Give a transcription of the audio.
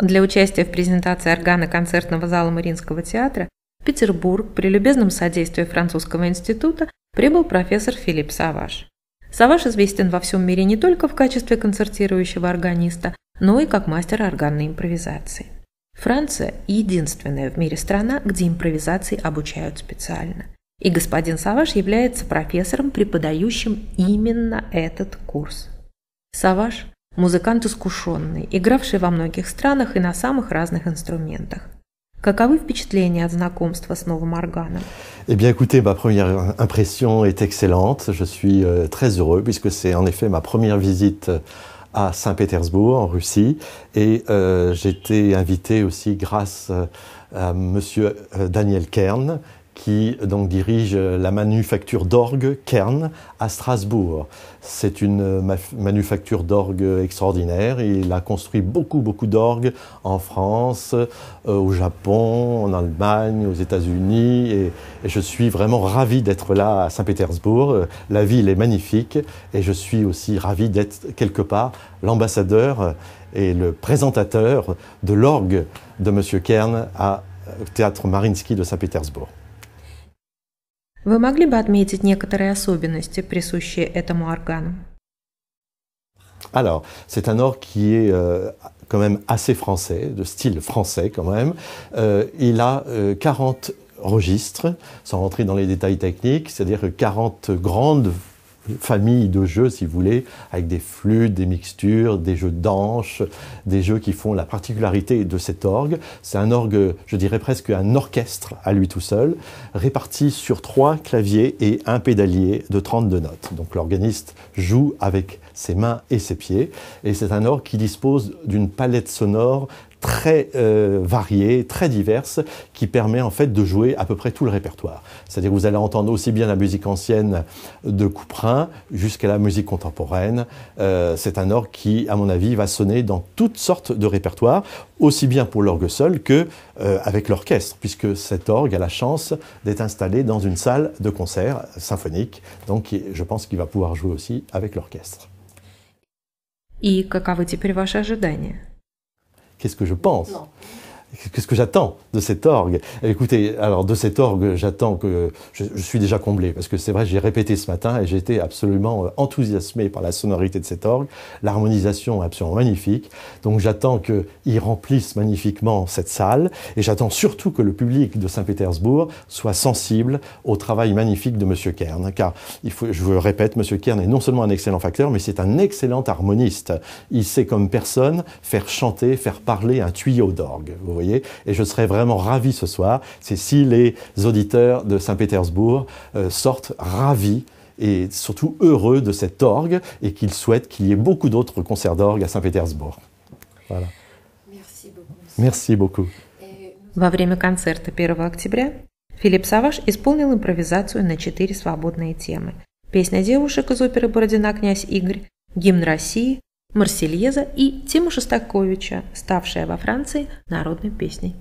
Для участия в презентации органа концертного зала Мариинского театра в Петербург при любезном содействии Французского института прибыл профессор Филипп Саваш. Саваш известен во всем мире не только в качестве концертирующего органиста, но и как мастер органной импровизации. Франция – единственная в мире страна, где импровизации обучают специально. И господин Саваш является профессором, преподающим именно этот курс. Саваш Музыкант искушенный, игравший во многих странах и на самых разных инструментах. Каковы впечатления от знакомства с новым органом Eh bien, écoutez, ma première impression est excellente. Je suis euh, très heureux puisque c'est en effet ma première visite à Saint-Pétersbourg, en Russie. Et euh, j'ai été invité aussi grâce euh, à Monsieur Daniel Kern, qui donc dirige la manufacture d'orgue Kern à Strasbourg. C'est une euh, manufacture d'orgue extraordinaire. Il a construit beaucoup beaucoup d'orgues en France, euh, au Japon, en Allemagne, aux États-Unis. Et, je suis vraiment ravi d'être là à Saint-Pétersbourg. La ville est magnifique et je suis aussi ravi d'être quelque part l'ambassadeur et le présentateur de l'orgue de M. Kern à au euh, théâtre Marinsky de Saint-Pétersbourg. Вы могли бы отметить некоторые особенности, присущие этому органу? Alors, c'est un orgue qui est euh, quand même assez français, de style français quand même. Euh, il a 40 euh, registres, sans rentrer dans les détails techniques, c'est-à-dire 40 grandes famille de jeux, si vous voulez, avec des flûtes, des mixtures, des jeux d'anches, des jeux qui font la particularité de cet orgue. C'est un orgue, je dirais presque un orchestre à lui tout seul, réparti sur trois claviers et un pédalier de 32 notes. Donc l'organiste joue avec ses mains et ses pieds, et c'est un orgue qui dispose d'une palette sonore très euh, variée, très diverse, qui permet en fait de jouer à peu près tout le répertoire. C'est-à-dire que vous allez entendre aussi bien la musique ancienne de Couperin jusqu'à la musique contemporaine. Euh, c'est un orgue qui, à mon avis, va sonner dans toutes sortes de répertoires, aussi bien pour l'orgue seul que euh, avec l'orchestre, puisque cet orgue a la chance d'être installé dans une salle de concert symphonique. Donc, je pense qu'il va pouvoir jouer aussi avec l'orchestre. Et quels sont vos attentes qu'est-ce que je pense. Qu'est-ce que j'attends de cet orgue Écoutez, alors de cet orgue, j'attends que je, suis déjà comblé parce que c'est vrai, j'ai répété ce matin et j'ai été absolument euh, enthousiasmé par la sonorité de cet orgue. L'harmonisation est absolument magnifique. Donc j'attends qu'il remplisse magnifiquement cette salle et j'attends surtout que le public de Saint-Pétersbourg soit sensible au travail magnifique de Monsieur Kern, car il faut, je vous le répète, Monsieur Kern est non seulement un excellent facteur, mais c'est un excellent harmoniste. Il sait comme personne faire chanter, faire parler un tuyau d'orgue. Vous voyez et je serais vraiment ravi ce soir, c'est si les auditeurs de Saint-Pétersbourg euh, sortent ravis et surtout heureux de cet orgue et qu'ils souhaitent qu'il y ait beaucoup d'autres concerts d'orgue à Saint-Pétersbourg. Voilà. Merci beaucoup. Merci beaucoup. Во время концерта 1 октября Филипп Саваш исполнил импровизацию на четыре свободные темы. Песня девушек из оперы «Бородина князь Игорь», гимн России, Марсельеза и Тиму Шостаковича, ставшая во Франции народной песней.